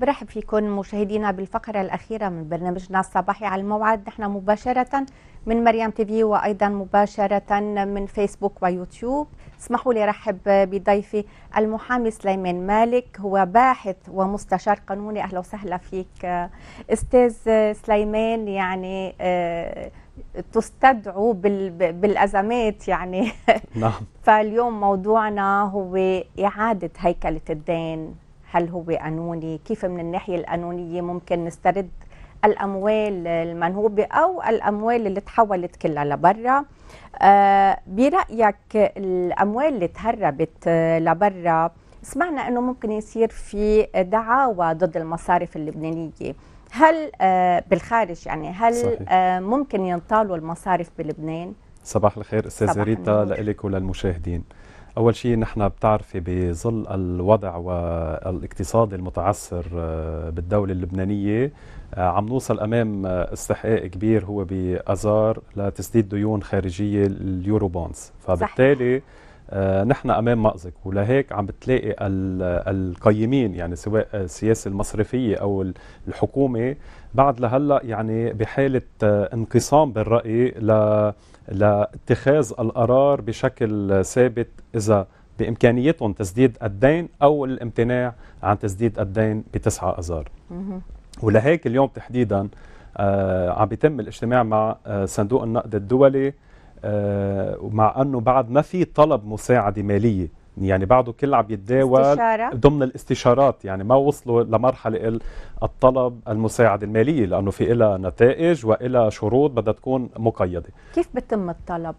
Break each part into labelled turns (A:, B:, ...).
A: برحب فيكم مشاهدينا بالفقرة الأخيرة من برنامجنا الصباحي على الموعد نحن مباشرة من مريم تيفي وأيضا مباشرة من فيسبوك ويوتيوب اسمحوا لي رحب بضيفي المحامي سليمان مالك هو باحث ومستشار قانوني أهلا وسهلا فيك أستاذ سليمان يعني آه، تستدعوا بالأزمات يعني نعم فاليوم موضوعنا هو إعادة هيكلة الدين هل هو قانوني كيف من الناحية القانونية ممكن نسترد الأموال المنهوبة أو الأموال اللي تحولت كلها لبرا آه، برأيك الأموال اللي تهربت آه، لبرا سمعنا أنه ممكن يصير في دعاوى ضد المصارف اللبنانية هل آه، بالخارج يعني هل ممكن ينطالوا المصارف بلبنان؟
B: صباح الخير استاذ ريتا لك وللمشاهدين أول شيء نحن بتعرفي بظل الوضع والاقتصادي المتعثر آه، بالدولة اللبنانية آه، عم نوصل أمام آه، استحقاق كبير هو بأزار لتسديد ديون خارجية اليورو بونز فبالتالي نحن امام مازق ولهيك عم بتلاقي القيمين يعني سواء السياسه المصرفيه او الحكومه بعد لهلا يعني بحاله انقسام بالراي ل لاتخاذ القرار بشكل ثابت إذا بإمكانيتهم تسديد الدين أو الامتناع عن تسديد الدين بتسعة أذار ولهيك اليوم تحديدا آه، عم بيتم الاجتماع مع آه، صندوق النقد الدولي آه، ومع أنه بعد ما في طلب مساعدة مالية يعني بعده كل عم يتداول ضمن الاستشارات يعني ما وصلوا لمرحلة الطلب المساعدة المالية لأنه في لها نتائج وإلها شروط بدها تكون مقيدة
A: كيف بتم الطلب؟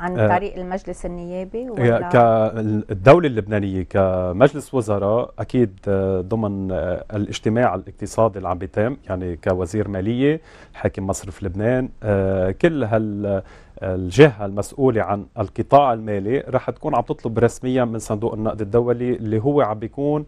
A: عن آه طريق المجلس النيابي ولا
B: كالدوله اللبنانيه كمجلس وزراء اكيد آه، ضمن آه، الاجتماع الاقتصادي اللي عم بيتم يعني كوزير ماليه حاكم مصرف لبنان آه، كل هال الجهة المسؤولة عن القطاع المالي رح تكون عم تطلب رسميا من صندوق النقد الدولي اللي هو عم بيكون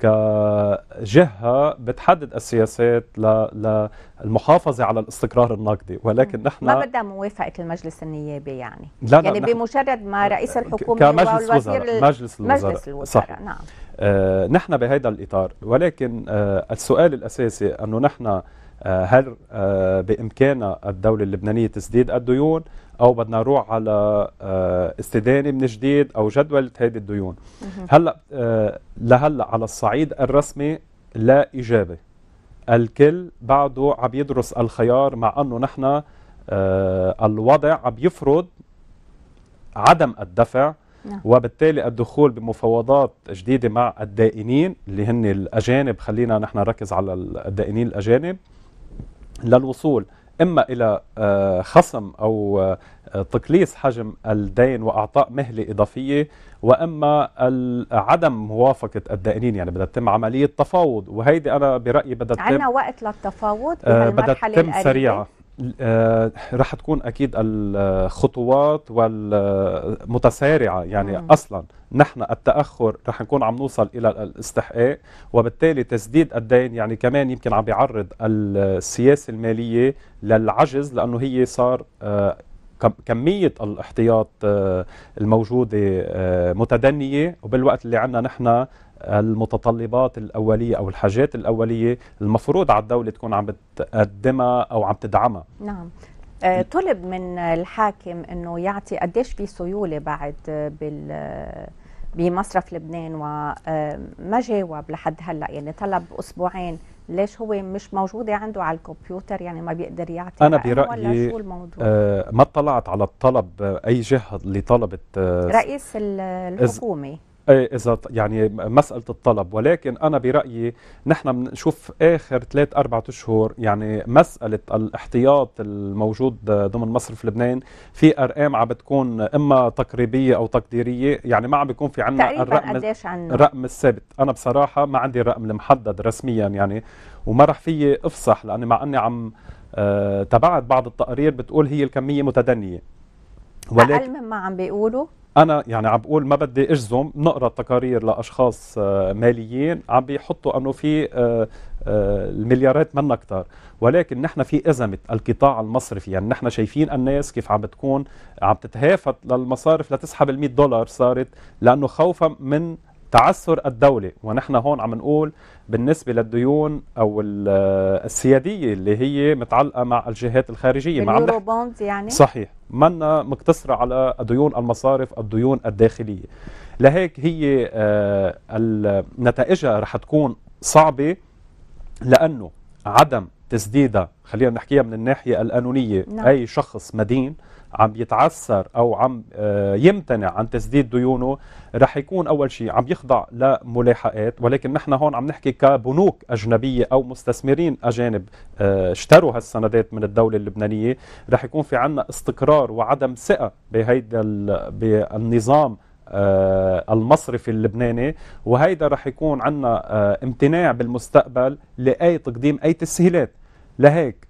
B: كجهة بتحدد السياسات للمحافظة على الاستقرار النقدي ولكن نحن ما
A: بدها موافقة المجلس النيابي يعني لا لا يعني بمجرد ما رئيس الحكومة كمجلس الوزراء مجلس الوزراء, مجلس الوزراء. صح. نعم
B: آه نحن بهذا الإطار ولكن آه السؤال الأساسي أنه نحن آه، هل آه، بامكان الدوله اللبنانيه تسديد الديون او بدنا نروح على آه، استدانه من جديد او جدوله هذه الديون هلا لهلا على الصعيد الرسمي لا اجابه الكل بعده عم يدرس الخيار مع انه نحن الوضع عم يفرض عدم الدفع نعم. وبالتالي الدخول بمفاوضات جديده مع الدائنين اللي هن الاجانب خلينا نحن نركز على الدائنين الاجانب للوصول إما إلى آه، خصم أو آه، تقليص حجم الدين وإعطاء مهلة إضافية وإما عدم موافقة الدائنين يعني بدها تتم عملية تفاوض وهيدي أنا برأيي بدها تتم عندنا
A: وقت للتفاوض آه، بهالمرحلة بدها تتم سريعة
B: رح تكون اكيد الخطوات والمتسارعه يعني مم. اصلا نحن التاخر رح نكون عم نوصل الى الاستحقاق وبالتالي تسديد الدين يعني كمان يمكن عم بيعرض السياسه الماليه للعجز لانه هي صار آه، كميه الاحتياط آه، الموجوده آه، متدنيه وبالوقت اللي عندنا نحن المتطلبات الأولية أو الحاجات الأولية المفروض على الدولة تكون عم بتقدمها أو عم تدعمها
A: نعم آه، طلب من الحاكم أنه يعطي قديش في سيولة بعد بال بمصرف لبنان وما جاوب لحد هلا يعني طلب اسبوعين ليش هو مش موجوده عنده على الكمبيوتر يعني ما بيقدر يعطي انا برايي
B: آه ما اطلعت على الطلب اي جهه لطلبه آه
A: رئيس الحكومه
B: إيه، اذا يعني مساله الطلب ولكن انا برايي نحن بنشوف اخر ثلاث اربع اشهر يعني مساله الاحتياط الموجود ضمن مصرف لبنان في ارقام عم بتكون اما تقريبيه او تقديريه يعني ما عم بيكون في عندنا الرقم الرقم الثابت انا بصراحه ما عندي الرقم المحدد رسميا يعني وما رح فيي افصح لاني مع اني عم آه، تبعت بعض التقارير بتقول هي الكميه متدنيه ولكن اقل
A: مما عم بيقولوا
B: انا يعني عم بقول ما بدي اجزم نقرا تقارير لاشخاص آه، ماليين عم بيحطوا انه في آه، آه، المليارات منا كتار ولكن نحن في ازمه القطاع المصرفي يعني نحن شايفين الناس كيف عم بتكون عم تتهافت للمصارف لتسحب ال 100 دولار صارت لانه خوفا من تعثر الدولة ونحن هون عم نقول بالنسبة للديون أو السيادية اللي هي متعلقة مع الجهات الخارجية مع عم
A: بوند يعني
B: صحيح منا مقتصرة على ديون المصارف الديون الداخلية لهيك هي آه، نتائجها رح تكون صعبة لأنه عدم تسديدها خلينا نحكيها من الناحية القانونية نعم. أي شخص مدين عم يتعثر او عم آه، يمتنع عن تسديد ديونه رح يكون اول شيء عم يخضع لملاحقات ولكن نحن هون عم نحكي كبنوك اجنبيه او مستثمرين اجانب آه، اشتروا هالسندات من الدوله اللبنانيه رح يكون في عنا استقرار وعدم ثقه بهيدا بالنظام آه، المصرفي اللبناني وهيدا رح يكون عنا امتناع بالمستقبل لاي تقديم اي تسهيلات لهيك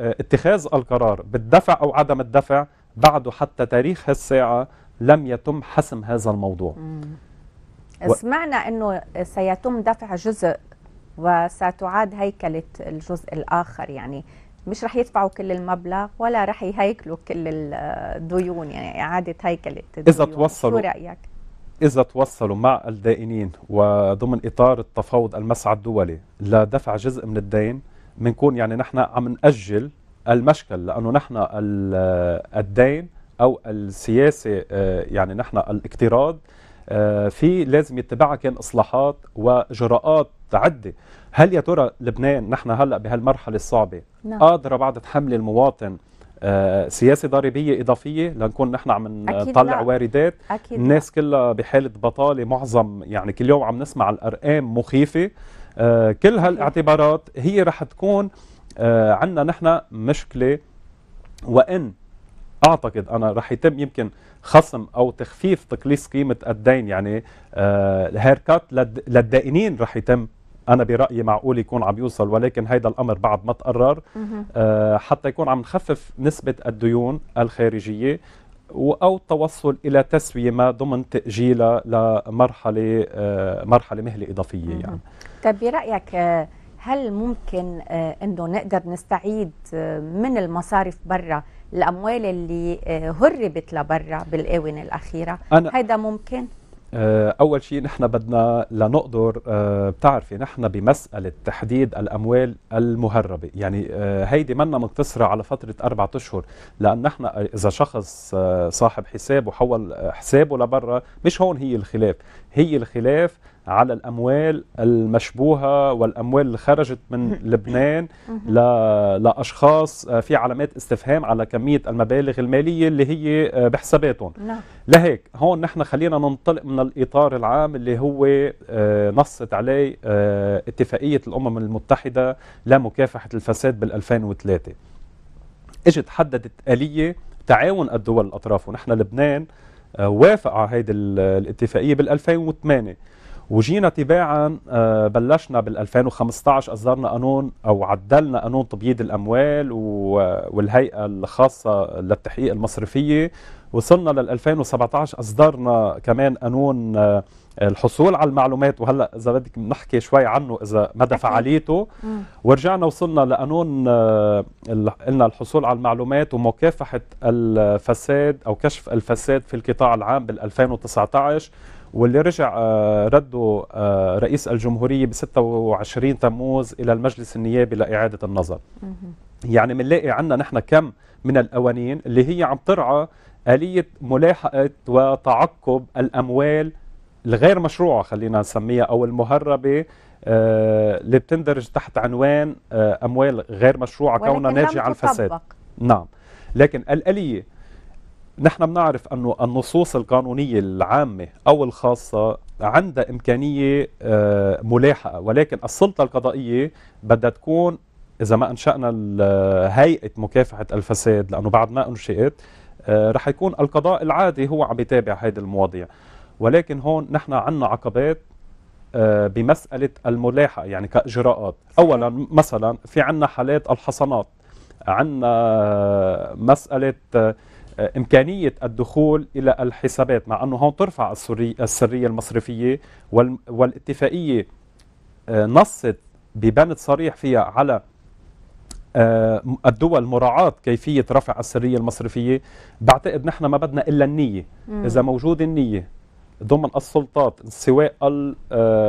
B: اتخاذ القرار بالدفع أو عدم الدفع بعده حتى تاريخ هالساعة لم يتم حسم هذا الموضوع و...
A: سمعنا أنه سيتم دفع جزء وستعاد هيكلة الجزء الآخر يعني مش رح يدفعوا كل المبلغ ولا رح يهيكلوا كل الديون يعني إعادة هيكلة الديون إذا توصلوا شو رأيك؟
B: إذا توصلوا مع الدائنين وضمن إطار التفاوض المسعى الدولي لدفع جزء من الدين بنكون يعني نحن عم نأجل المشكل لأنه نحن الدين أو السياسة آه، يعني نحن الاقتراض آه، في لازم يتبعها كان إصلاحات واجراءات عده هل يا ترى لبنان نحن هلأ بهالمرحلة الصعبة نعم. قادرة بعد تحمل المواطن آه، سياسه ضريبيه اضافيه لنكون نحن عم نطلع واردات أكيد الناس كلها بحاله بطاله معظم يعني كل يوم عم نسمع الارقام مخيفه آه، كل هالاعتبارات هي رح تكون آه، عندنا نحن مشكله وان اعتقد انا رح يتم يمكن خصم او تخفيف تقليص قيمه الدين يعني آه، الهير كات للدائنين رح يتم انا برايي معقول يكون عم يوصل ولكن هيدا الامر بعد ما تقرر حتى يكون عم نخفف نسبه الديون الخارجيه أو التوصل إلى تسوية ما ضمن تأجيلها لمرحلة آه، مرحلة مهلة إضافية يعني
A: طيب برأيك آه، هل ممكن آه، أنه نقدر نستعيد من المصارف برا الأموال اللي هربت لبرا بالآونة الأخيرة هذا ممكن؟
B: آه، اول شيء نحن بدنا لنقدر آه، بتعرفي نحن بمساله تحديد الاموال المهربه يعني آه، هيدي منا مقتصره على فتره أربعة اشهر لان نحن اذا شخص صاحب حساب وحول حسابه لبرا مش هون هي الخلاف هي الخلاف على الأموال المشبوهة والأموال اللي خرجت من لبنان لأشخاص آه، في علامات استفهام على كمية المبالغ المالية اللي هي آه، بحساباتهم نعم. لهيك هون نحن خلينا ننطلق من الإطار العام اللي هو آه، نصت عليه اتفاقية الأمم المتحدة لمكافحة الفساد بال2003 اجت حددت آلية تعاون الدول الأطراف ونحن لبنان وافق على هذه الاتفاقية بال2008 وجينا تباعا آه، بلشنا بال 2015 اصدرنا قانون او عدلنا قانون تبييض الاموال والهيئه الخاصه للتحقيق المصرفيه وصلنا لل 2017 اصدرنا كمان قانون آه، الحصول على المعلومات وهلا اذا بدك نحكي شوي عنه اذا مدى فعاليته ورجعنا وصلنا لقانون آه، قلنا الحصول على المعلومات ومكافحه الفساد او كشف الفساد في القطاع العام بال 2019 واللي رجع آه، رده آه، رئيس الجمهورية ب 26 تموز إلى المجلس النيابي لإعادة النظر يعني بنلاقي عندنا نحن كم من القوانين اللي هي عم ترعى آلية ملاحقة وتعقب الأموال الغير مشروعة خلينا نسميها أو المهربة آه، اللي بتندرج تحت عنوان أموال غير مشروعة كونها ناجعة عن الفساد نعم لكن الآلية نحن بنعرف انه النصوص القانونيه العامه او الخاصه عندها امكانيه آه، ملاحقه ولكن السلطه القضائيه بدها تكون اذا ما انشانا آه، هيئه مكافحه الفساد لانه بعد ما انشئت آه، رح يكون القضاء العادي هو عم يتابع هذه المواضيع ولكن هون نحن عندنا عقبات بمسألة الملاحقة يعني كإجراءات أولا مثلا في عنا حالات الحصنات عنا مسألة آه، امكانيه الدخول الى الحسابات مع انه هون ترفع السريه المصرفيه والاتفاقيه آه، نصت ببند صريح فيها على آه، الدول مراعاة كيفية رفع السرية المصرفية بعتقد نحن ما بدنا إلا النية مم. إذا موجود النية ضمن السلطات سواء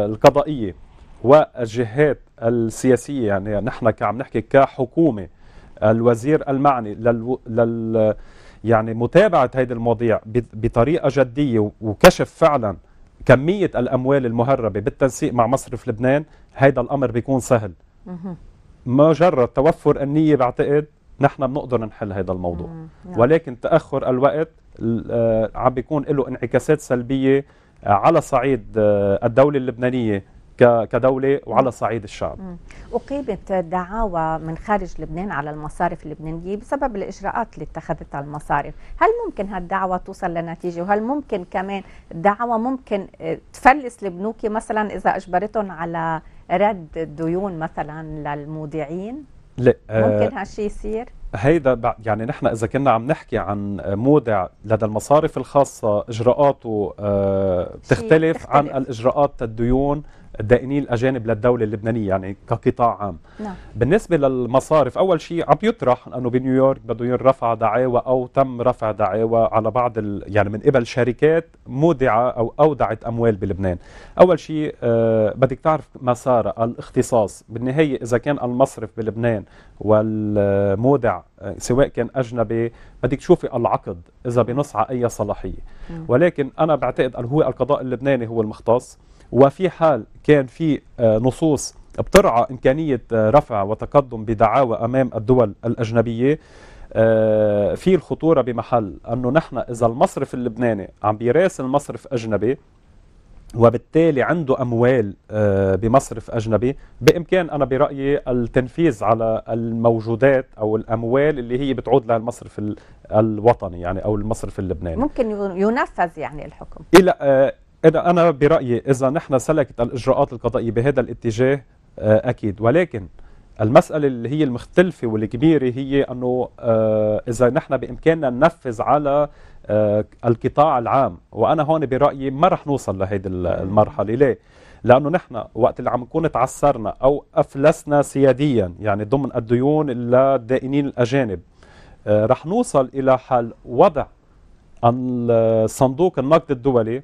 B: القضائية والجهات السياسية يعني نحن عم نحكي كحكومة الوزير المعني لل... لل... يعني متابعة هذه المواضيع بطريقة جدية وكشف فعلا كمية الأموال المهربة بالتنسيق مع مصرف لبنان هذا الأمر بيكون سهل مجرد توفر النية بعتقد نحن بنقدر نحل هذا الموضوع نعم. ولكن تأخر الوقت آه، عم بيكون له انعكاسات سلبية آه، على صعيد آه، الدولة اللبنانية كدولة وعلى صعيد الشعب
A: أقيمت دعاوى من خارج لبنان على المصارف اللبنانية بسبب الإجراءات اللي اتخذتها المصارف هل ممكن هالدعوة توصل لنتيجة وهل ممكن كمان الدعوة ممكن آه، تفلس البنوك مثلا إذا أجبرتهم على رد الديون مثلا للمودعين
B: لا آه، ممكن
A: هالشيء يصير
B: هيدا يعني نحن اذا كنا عم نحكي عن مودع لدى المصارف الخاصه اجراءاته بتختلف آه، عن الاجراءات الديون الدائنين الاجانب للدوله اللبنانيه يعني كقطاع عام نعم. بالنسبه للمصارف اول شيء عم يطرح انه بنيويورك بده ينرفع دعاوى او تم رفع دعاوى على بعض يعني من قبل شركات مودعه او اودعت اموال بلبنان اول شيء آه بدك تعرف مسار الاختصاص بالنهايه اذا كان المصرف بلبنان والمودع آه، سواء كان اجنبي بدك تشوفي العقد اذا بنص على اي صلاحيه ولكن انا بعتقد انه هو القضاء اللبناني هو المختص وفي حال كان في آه، نصوص بترعى إمكانية آه، رفع وتقدم بدعاوى أمام الدول الأجنبية آه، في الخطورة بمحل أنه نحن إذا المصرف اللبناني عم بيراسل مصرف أجنبي وبالتالي عنده أموال بمصرف أجنبي بإمكان أنا برأيي التنفيذ على الموجودات أو الأموال اللي هي بتعود للمصرف الوطني يعني أو المصرف اللبناني
A: ممكن ينفذ يعني الحكم
B: إلى إذا أنا برأيي إذا نحن سلكت الإجراءات القضائية بهذا الاتجاه آه، أكيد ولكن المسألة اللي هي المختلفة والكبيرة هي أنه آه، إذا نحن بإمكاننا ننفذ على آه، القطاع العام وأنا هون برأيي ما رح نوصل لهيدي المرحلة ليه؟ لانه نحن وقت اللي عم نكون تعسرنا او افلسنا سياديا يعني ضمن الديون للدائنين الاجانب رح نوصل الى حال وضع الصندوق النقد الدولي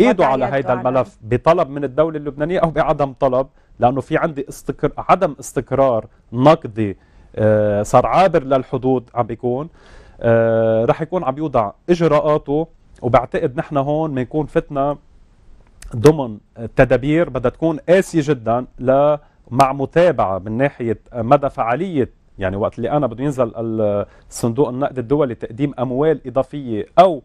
B: ايده على هذا الملف بطلب من الدوله اللبنانيه او بعدم طلب لانه في عندي استقر... عدم استقرار نقدي آه، صار عابر للحدود عم بيكون آه، رح يكون عم يوضع اجراءاته وبعتقد نحن هون بنكون فتنا ضمن تدابير بدها تكون قاسيه جدا ل مع متابعه من ناحيه مدى فعاليه يعني وقت اللي انا بده ينزل الصندوق النقد الدولي تقديم اموال اضافيه او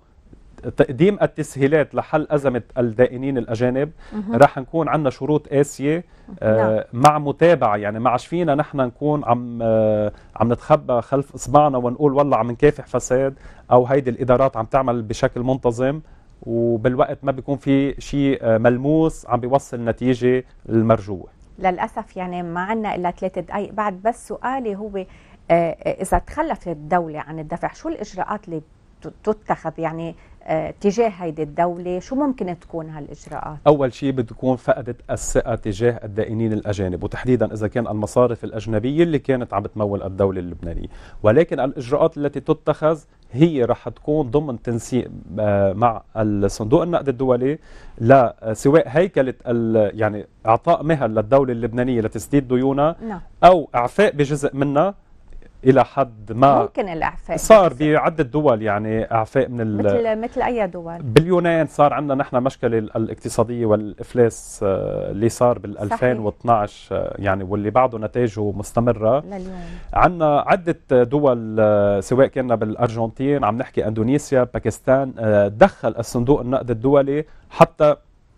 B: تقديم التسهيلات لحل أزمة الدائنين الأجانب راح نكون عندنا شروط قاسية آه، نعم. مع متابعة يعني ما عادش فينا نحن نكون عم آه، عم نتخبى خلف إصبعنا ونقول والله عم نكافح فساد أو هيدي الإدارات عم تعمل بشكل منتظم وبالوقت ما بيكون في شيء آه، ملموس عم بيوصل نتيجة المرجوة
A: للأسف يعني ما عندنا إلا ثلاث دقائق بعد بس سؤالي هو آه، آه، إذا تخلفت الدولة عن الدفع شو الإجراءات اللي تتخذ يعني آه، تجاه هيدي الدولة شو ممكن تكون هالإجراءات؟
B: أول شيء بتكون فقدت الثقة تجاه الدائنين الأجانب وتحديدا إذا كان المصارف الأجنبية اللي كانت عم تمول الدولة اللبنانية ولكن الإجراءات التي تتخذ هي رح تكون ضمن تنسيق آه، مع الصندوق النقد الدولي لسواء آه، هيكله يعني اعطاء مهل للدوله اللبنانيه لتسديد ديونها نعم. او اعفاء بجزء منها الى حد ما ممكن
A: الاعفاء صار
B: بعده دول يعني اعفاء من مثل
A: مثل اي دول
B: باليونان صار عندنا نحن مشكله الاقتصاديه والافلاس آه، اللي صار بال 2012 آه، يعني واللي بعده نتائجه مستمره لليوم عندنا عده دول آه، سواء كنا بالارجنتين عم نحكي اندونيسيا باكستان دخل الصندوق النقد الدولي حتى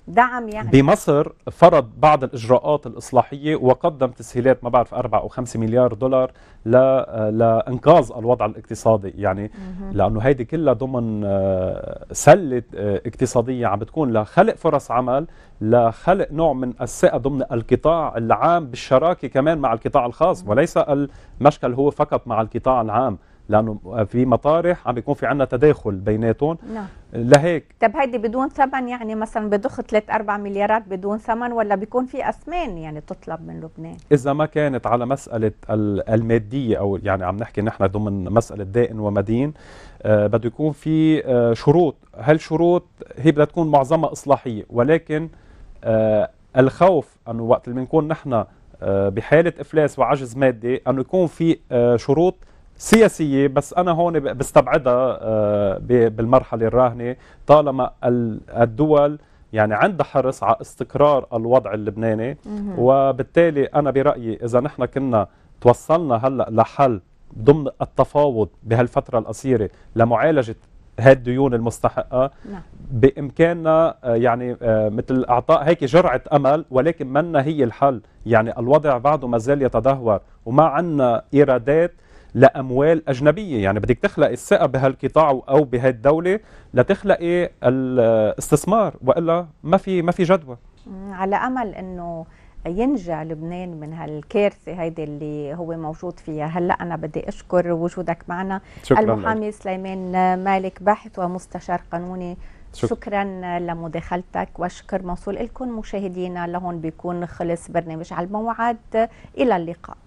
B: دعم يعني بمصر فرض بعض الاجراءات الاصلاحيه وقدم تسهيلات ما بعرف 4 او 5 مليار دولار لانقاذ الوضع الاقتصادي يعني لانه هيدي كلها ضمن آه، سله آه، اقتصاديه عم بتكون لخلق فرص عمل لخلق نوع من الثقه ضمن القطاع العام بالشراكه كمان مع القطاع الخاص وليس المشكل هو فقط مع القطاع العام لانه في مطارح عم بيكون في عندنا تداخل بيناتهم نعم لهيك
A: طب هيدي بدون ثمن يعني مثلا بضخ 3 4 مليارات بدون ثمن ولا بيكون في اثمان يعني تطلب من لبنان
B: اذا ما كانت على مساله الماديه او يعني عم نحكي نحن ضمن مساله دائن ومدين آه بده يكون في آه شروط هالشروط هي بدها تكون معظمها اصلاحيه ولكن آه الخوف انه وقت اللي بنكون نحن آه، بحاله افلاس وعجز مادي انه يكون في آه، شروط سياسية بس أنا هون بستبعدها آه، بالمرحلة الراهنة طالما الدول يعني عندها حرص على استقرار الوضع اللبناني وبالتالي أنا برأيي إذا نحن كنا توصلنا هلأ لحل ضمن التفاوض بهالفترة القصيرة لمعالجة هالديون المستحقة نعم. بإمكاننا آه، يعني آه، مثل أعطاء هيك جرعة أمل ولكن منا هي الحل يعني الوضع بعده ما زال يتدهور وما عندنا إيرادات لاموال اجنبيه يعني بدك تخلق الثقه بهالقطاع او بهالدوله لتخلقي الاستثمار والا ما في ما في جدوى
A: على امل انه ينجى لبنان من هالكارثه هيدي اللي هو موجود فيها هلا انا بدي اشكر وجودك معنا شكرا المحامي لك. سليمان مالك باحث ومستشار قانوني شكرا, شكرا لمداخلتك والشكر موصول لكم مشاهدينا لهون بيكون خلص برنامج على الموعد الى اللقاء